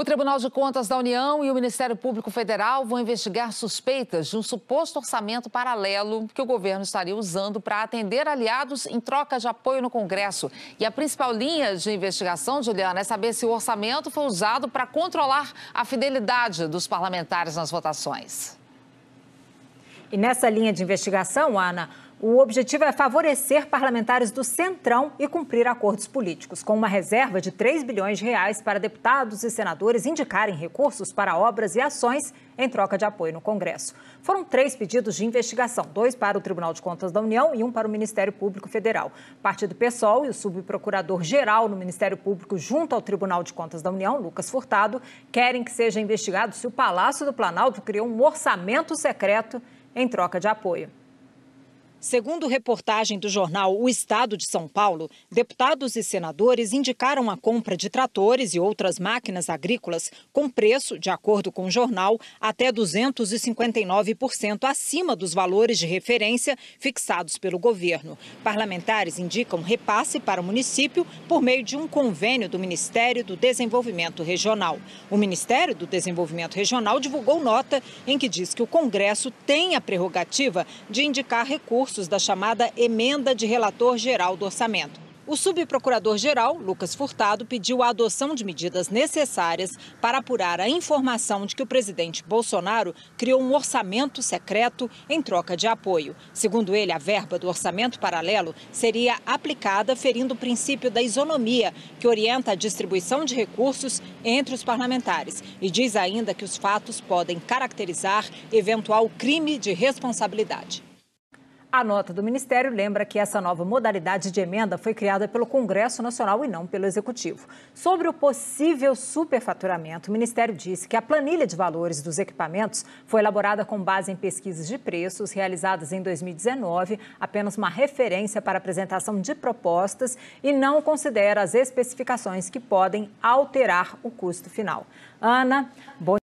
O Tribunal de Contas da União e o Ministério Público Federal vão investigar suspeitas de um suposto orçamento paralelo que o governo estaria usando para atender aliados em troca de apoio no Congresso. E a principal linha de investigação, Juliana, é saber se o orçamento foi usado para controlar a fidelidade dos parlamentares nas votações. E nessa linha de investigação, Ana, o objetivo é favorecer parlamentares do Centrão e cumprir acordos políticos, com uma reserva de 3 bilhões de reais para deputados e senadores indicarem recursos para obras e ações em troca de apoio no Congresso. Foram três pedidos de investigação, dois para o Tribunal de Contas da União e um para o Ministério Público Federal. O Partido PSOL e o subprocurador-geral no Ministério Público, junto ao Tribunal de Contas da União, Lucas Furtado, querem que seja investigado se o Palácio do Planalto criou um orçamento secreto em troca de apoio. Segundo reportagem do jornal O Estado de São Paulo, deputados e senadores indicaram a compra de tratores e outras máquinas agrícolas com preço, de acordo com o jornal, até 259% acima dos valores de referência fixados pelo governo. Parlamentares indicam repasse para o município por meio de um convênio do Ministério do Desenvolvimento Regional. O Ministério do Desenvolvimento Regional divulgou nota em que diz que o Congresso tem a prerrogativa de indicar recursos recursos da chamada emenda de relator geral do orçamento. O subprocurador-geral, Lucas Furtado, pediu a adoção de medidas necessárias para apurar a informação de que o presidente Bolsonaro criou um orçamento secreto em troca de apoio. Segundo ele, a verba do orçamento paralelo seria aplicada ferindo o princípio da isonomia, que orienta a distribuição de recursos entre os parlamentares. E diz ainda que os fatos podem caracterizar eventual crime de responsabilidade. A nota do Ministério lembra que essa nova modalidade de emenda foi criada pelo Congresso Nacional e não pelo Executivo. Sobre o possível superfaturamento, o Ministério disse que a planilha de valores dos equipamentos foi elaborada com base em pesquisas de preços realizadas em 2019, apenas uma referência para apresentação de propostas e não considera as especificações que podem alterar o custo final. Ana, bom